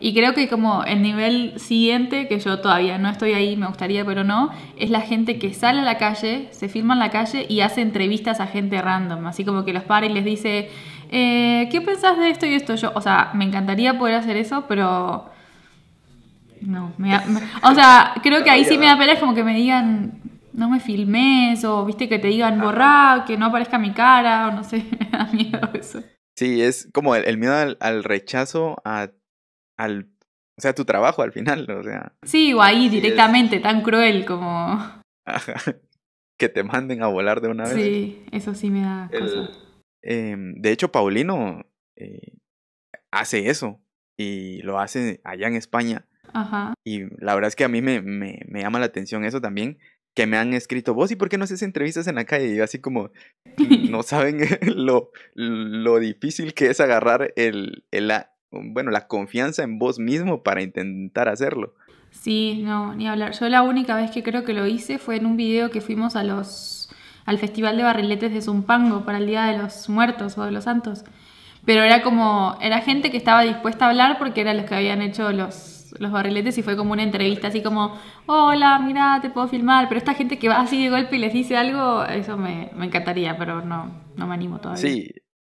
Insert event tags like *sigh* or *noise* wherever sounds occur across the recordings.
Y creo que como el nivel siguiente, que yo todavía no estoy ahí, me gustaría, pero no, es la gente que sale a la calle, se filma en la calle y hace entrevistas a gente random. Así como que los para y les dice, eh, ¿qué pensás de esto y esto? Yo, o sea, me encantaría poder hacer eso, pero... No, o sea, creo que ahí sí me da pena, como que me digan, no me filmes, o viste que te digan borrar, que no aparezca mi cara, o no sé, *laughs* me da miedo eso. Sí, es como el, miedo al, al, rechazo a al, o sea, tu trabajo al final, o sea. Sí, o ahí directamente, tan cruel como... Ajá. *laughs* Que te manden a volar de una vez. Sí, eso sí me da... Em, de hecho, Paulino eh, hace eso y lo hace allá en España. Ajá. Y la verdad es que a mí me, me, llama la atención eso también, que me han escrito, vos, ¿y por qué no haces entrevistas en la calle? Y así como, no *laughs* saben *laughs* lo, lo difícil que es agarrar el, el, bueno, la confianza en vos mismo para intentar hacerlo. Sí, no, ni hablar. Yo la única vez que creo que lo hice fue en un video que fuimos a los al Festival de Barriletes de Zumpango para el Día de los Muertos o de los Santos. Pero era como, era gente que estaba dispuesta a hablar porque eran los que habían hecho los, los barriletes y fue como una entrevista así como, hola, mira, te puedo filmar. Pero esta gente que va así de golpe y les dice algo, eso me, me encantaría, pero no, no me animo todavía. Sí,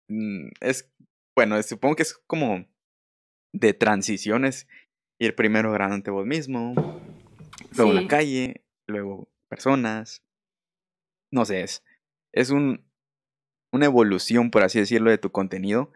mm, es, bueno, supongo que es como de transiciones. Ir primero ante vos mismo, luego la calle, luego personas. No sé, es, es un, una evolución, por así decirlo, de tu contenido